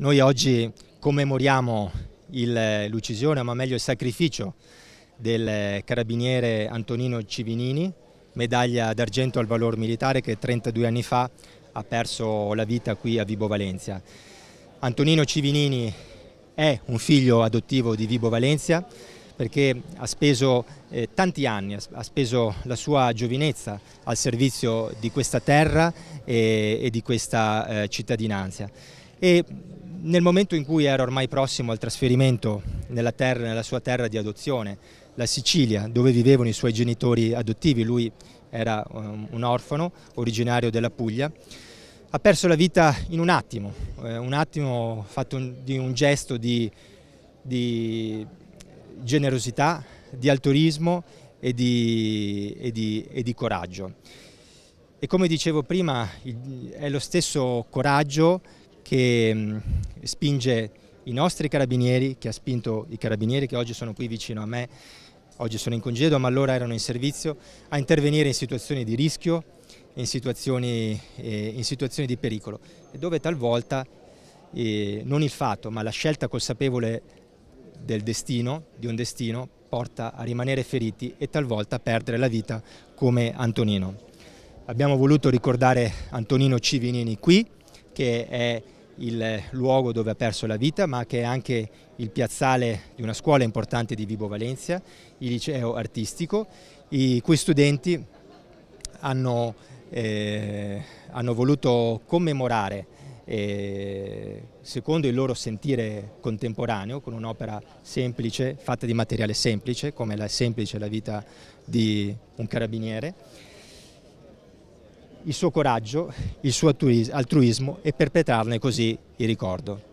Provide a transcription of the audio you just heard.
Noi oggi commemoriamo l'uccisione, ma meglio il sacrificio del carabiniere Antonino Civinini, medaglia d'argento al valor militare che 32 anni fa ha perso la vita qui a Vibo Valencia. Antonino Civinini è un figlio adottivo di Vibo Valencia perché ha speso eh, tanti anni, ha speso la sua giovinezza al servizio di questa terra e, e di questa eh, cittadinanza. E nel momento in cui era ormai prossimo al trasferimento nella, terra, nella sua terra di adozione, la Sicilia, dove vivevano i suoi genitori adottivi, lui era eh, un orfano originario della Puglia, ha perso la vita in un attimo, eh, un attimo fatto di un gesto di, di generosità, di altruismo e di, e, di, e di, coraggio. E come dicevo prima, è lo stesso coraggio che mm, spinge i nostri carabinieri, che ha spinto i carabinieri che oggi sono qui vicino a me, oggi sono in congedo ma allora erano in servizio, a intervenire in situazioni di rischio, in situazioni, eh, in situazioni di pericolo, dove talvolta eh, non il fatto ma la scelta consapevole del destino, di un destino, porta a rimanere feriti e talvolta a perdere la vita come Antonino. Abbiamo voluto ricordare Antonino Civinini qui, che è il luogo dove ha perso la vita, ma che è anche il piazzale di una scuola importante di Vibo Valencia, il liceo artistico, i cui studenti hanno, eh, hanno voluto commemorare eh, secondo il loro sentire contemporaneo, con un'opera semplice, fatta di materiale semplice, come la semplice la vita di un carabiniere, il suo coraggio, il suo altruismo e perpetrarne così il ricordo.